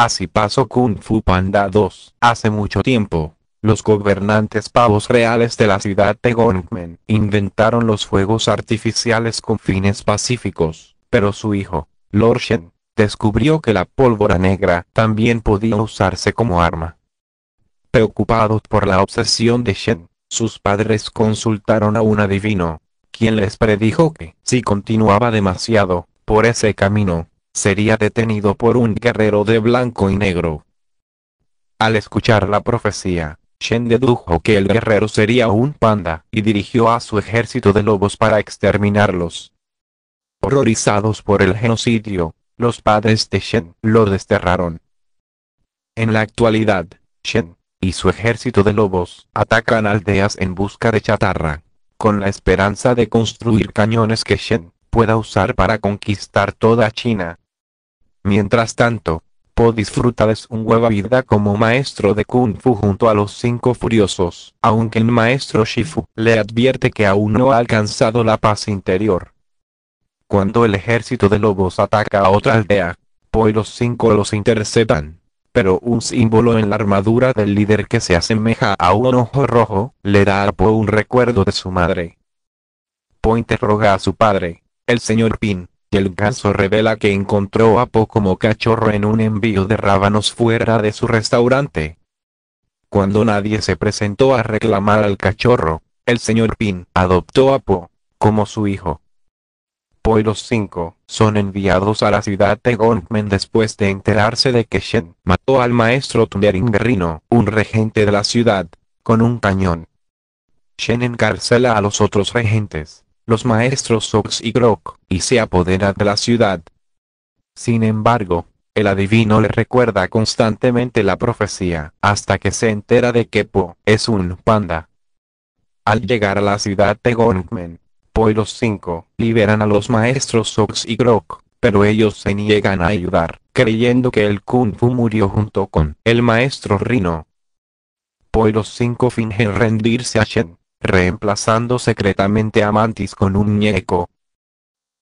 Así pasó Kung Fu Panda 2. Hace mucho tiempo, los gobernantes pavos reales de la ciudad de Gongmen inventaron los fuegos artificiales con fines pacíficos, pero su hijo, Lord Shen, descubrió que la pólvora negra también podía usarse como arma. Preocupados por la obsesión de Shen, sus padres consultaron a un adivino, quien les predijo que si continuaba demasiado por ese camino, sería detenido por un guerrero de blanco y negro. Al escuchar la profecía, Shen dedujo que el guerrero sería un panda y dirigió a su ejército de lobos para exterminarlos. Horrorizados por el genocidio, los padres de Shen lo desterraron. En la actualidad, Shen y su ejército de lobos atacan aldeas en busca de chatarra, con la esperanza de construir cañones que Shen pueda usar para conquistar toda China. Mientras tanto, Po disfruta de su nueva vida como maestro de Kung Fu junto a los cinco furiosos, aunque el maestro Shifu le advierte que aún no ha alcanzado la paz interior. Cuando el ejército de lobos ataca a otra aldea, Po y los cinco los interceptan. Pero un símbolo en la armadura del líder que se asemeja a un ojo rojo, le da a Po un recuerdo de su madre. Po interroga a su padre, el señor Pin, el caso revela que encontró a Po como cachorro en un envío de rábanos fuera de su restaurante. Cuando nadie se presentó a reclamar al cachorro, el señor Pin adoptó a Po como su hijo. Po y los cinco son enviados a la ciudad de Gongmen después de enterarse de que Shen mató al maestro Tundering un regente de la ciudad, con un cañón. Shen encarcela a los otros regentes, los maestros Sox y Grok, y se apodera de la ciudad. Sin embargo, el adivino le recuerda constantemente la profecía, hasta que se entera de que Po es un panda. Al llegar a la ciudad de Gongmen, Po y los cinco liberan a los maestros Ox y Grok, pero ellos se niegan a ayudar, creyendo que el Kung Fu murió junto con el maestro Rino. Po y los cinco fingen rendirse a Shen, reemplazando secretamente a Mantis con un muñeco,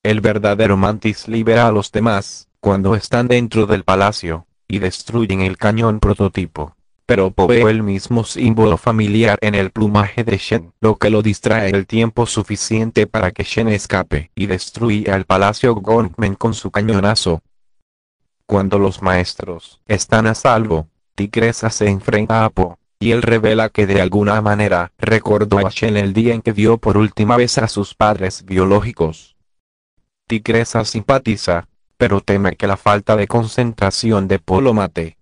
el verdadero Mantis libera a los demás, cuando están dentro del palacio, y destruyen el cañón prototipo. Pero veo el mismo símbolo familiar en el plumaje de Shen, lo que lo distrae el tiempo suficiente para que Shen escape y destruya el palacio Gongmen con su cañonazo. Cuando los maestros están a salvo, Tigresa se enfrenta a Po, y él revela que de alguna manera recordó a Shen el día en que vio por última vez a sus padres biológicos. Tigresa simpatiza, pero teme que la falta de concentración de Polo mate.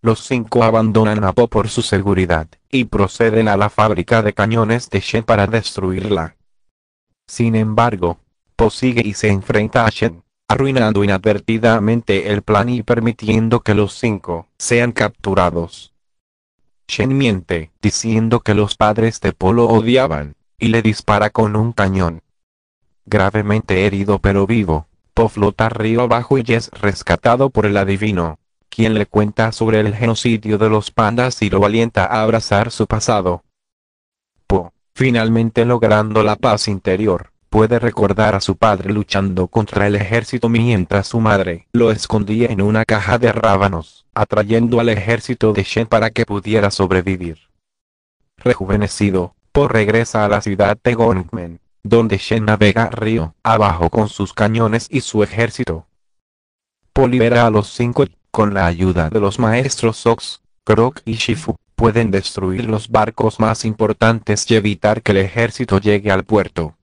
Los cinco abandonan a Po por su seguridad, y proceden a la fábrica de cañones de Shen para destruirla. Sin embargo, Po sigue y se enfrenta a Shen, arruinando inadvertidamente el plan y permitiendo que los cinco sean capturados. Shen miente, diciendo que los padres de Polo odiaban, y le dispara con un cañón gravemente herido pero vivo, Po flota río abajo y es rescatado por el adivino, quien le cuenta sobre el genocidio de los pandas y lo alienta a abrazar su pasado. Po, finalmente logrando la paz interior, puede recordar a su padre luchando contra el ejército mientras su madre lo escondía en una caja de rábanos, atrayendo al ejército de Shen para que pudiera sobrevivir. Rejuvenecido, Po regresa a la ciudad de Gongmen, donde Shen navega río abajo con sus cañones y su ejército. Po libera a los cinco y, con la ayuda de los maestros Ox, Croc y Shifu, pueden destruir los barcos más importantes y evitar que el ejército llegue al puerto.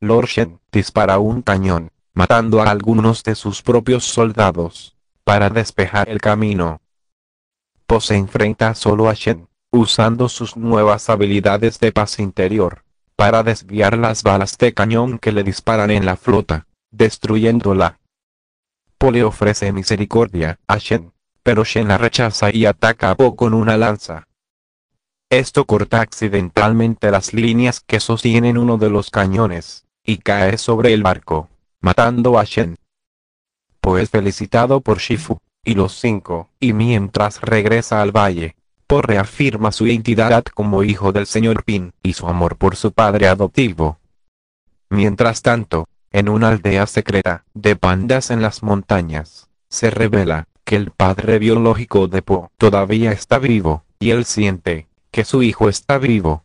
Lord Shen dispara un cañón, matando a algunos de sus propios soldados, para despejar el camino. Po se enfrenta solo a Shen, usando sus nuevas habilidades de paz interior para desviar las balas de cañón que le disparan en la flota, destruyéndola. Po le ofrece misericordia a Shen, pero Shen la rechaza y ataca a Po con una lanza. Esto corta accidentalmente las líneas que sostienen uno de los cañones, y cae sobre el barco, matando a Shen. Po es felicitado por Shifu, y los cinco, y mientras regresa al valle, reafirma su identidad como hijo del señor Pin y su amor por su padre adoptivo. Mientras tanto, en una aldea secreta de pandas en las montañas, se revela que el padre biológico de Po todavía está vivo, y él siente que su hijo está vivo.